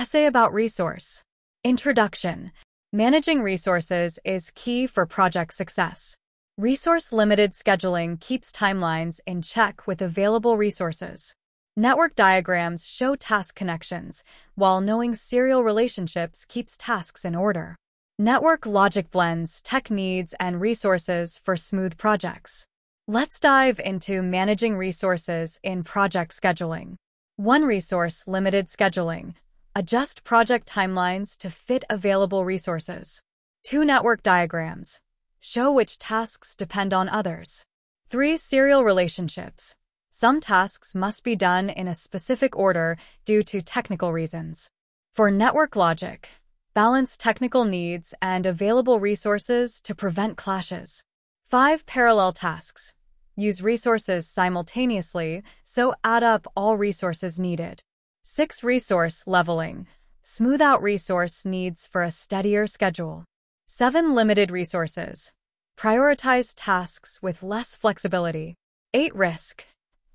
Essay about resource. Introduction. Managing resources is key for project success. Resource-limited scheduling keeps timelines in check with available resources. Network diagrams show task connections, while knowing serial relationships keeps tasks in order. Network logic blends tech needs and resources for smooth projects. Let's dive into managing resources in project scheduling. One resource limited scheduling Adjust project timelines to fit available resources. 2. Network diagrams. Show which tasks depend on others. 3. Serial relationships. Some tasks must be done in a specific order due to technical reasons. For network logic, balance technical needs and available resources to prevent clashes. 5. Parallel tasks. Use resources simultaneously, so add up all resources needed. 6. Resource leveling. Smooth out resource needs for a steadier schedule. 7. Limited resources. Prioritize tasks with less flexibility. 8. Risk.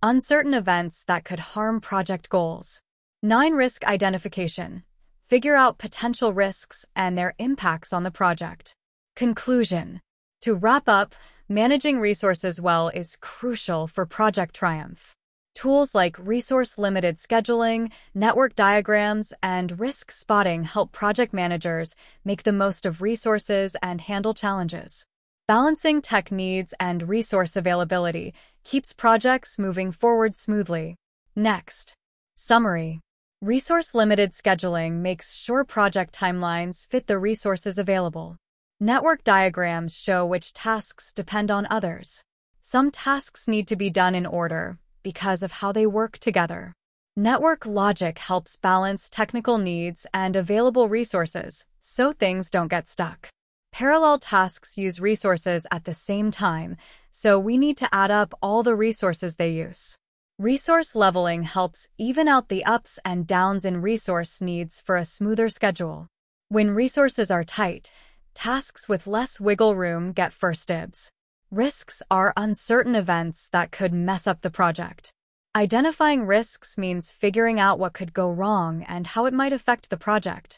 Uncertain events that could harm project goals. 9. Risk identification. Figure out potential risks and their impacts on the project. Conclusion. To wrap up, managing resources well is crucial for project triumph. Tools like resource limited scheduling, network diagrams, and risk spotting help project managers make the most of resources and handle challenges. Balancing tech needs and resource availability keeps projects moving forward smoothly. Next, summary. Resource limited scheduling makes sure project timelines fit the resources available. Network diagrams show which tasks depend on others. Some tasks need to be done in order, because of how they work together. Network logic helps balance technical needs and available resources so things don't get stuck. Parallel tasks use resources at the same time, so we need to add up all the resources they use. Resource leveling helps even out the ups and downs in resource needs for a smoother schedule. When resources are tight, tasks with less wiggle room get first dibs. Risks are uncertain events that could mess up the project. Identifying risks means figuring out what could go wrong and how it might affect the project.